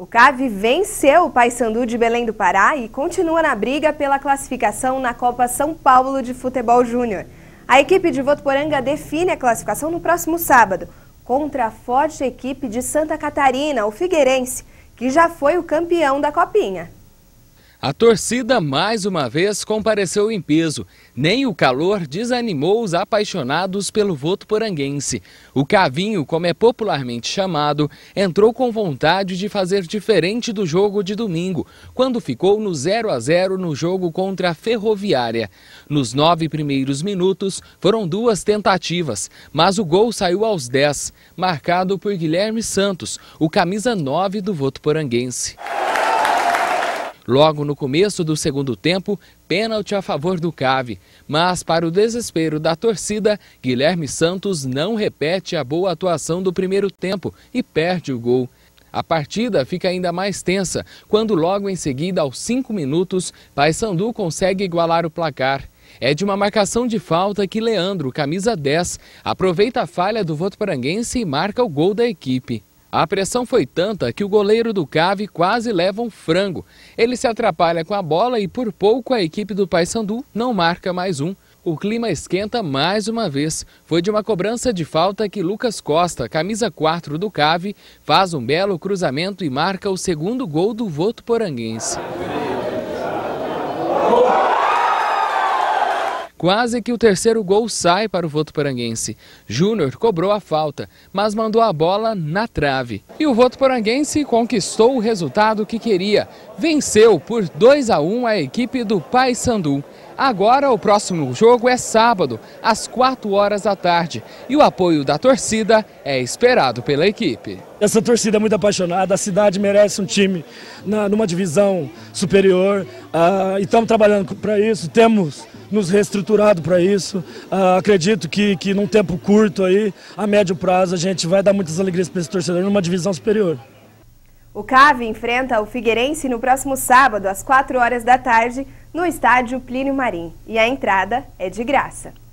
O CAV venceu o Paysandu de Belém do Pará e continua na briga pela classificação na Copa São Paulo de Futebol Júnior. A equipe de Votuporanga define a classificação no próximo sábado, contra a forte equipe de Santa Catarina, o Figueirense, que já foi o campeão da Copinha. A torcida mais uma vez compareceu em peso. Nem o calor desanimou os apaixonados pelo voto poranguense. O Cavinho, como é popularmente chamado, entrou com vontade de fazer diferente do jogo de domingo, quando ficou no 0 a 0 no jogo contra a Ferroviária. Nos nove primeiros minutos foram duas tentativas, mas o gol saiu aos 10, marcado por Guilherme Santos, o camisa 9 do voto poranguense. Logo no começo do segundo tempo, pênalti a favor do Cave. Mas, para o desespero da torcida, Guilherme Santos não repete a boa atuação do primeiro tempo e perde o gol. A partida fica ainda mais tensa quando, logo em seguida, aos cinco minutos, Paysandu consegue igualar o placar. É de uma marcação de falta que Leandro, camisa 10, aproveita a falha do Voto Paranguense e marca o gol da equipe. A pressão foi tanta que o goleiro do Cave quase leva um frango. Ele se atrapalha com a bola e por pouco a equipe do Paysandu não marca mais um. O clima esquenta mais uma vez. Foi de uma cobrança de falta que Lucas Costa, camisa 4 do Cave, faz um belo cruzamento e marca o segundo gol do Voto Poranguense. Quase que o terceiro gol sai para o Voto Poranguense. Júnior cobrou a falta, mas mandou a bola na trave. E o Voto Poranguense conquistou o resultado que queria. Venceu por 2 a 1 a equipe do Paysandu. Agora o próximo jogo é sábado, às 4 horas da tarde, e o apoio da torcida é esperado pela equipe. Essa torcida é muito apaixonada, a cidade merece um time na, numa divisão superior, uh, e estamos trabalhando para isso, temos nos reestruturado para isso. Uh, acredito que, que num tempo curto aí, a médio prazo, a gente vai dar muitas alegrias para esse torcedor numa divisão superior. O CAV enfrenta o Figueirense no próximo sábado, às 4 horas da tarde, no estádio Plínio Marim. E a entrada é de graça.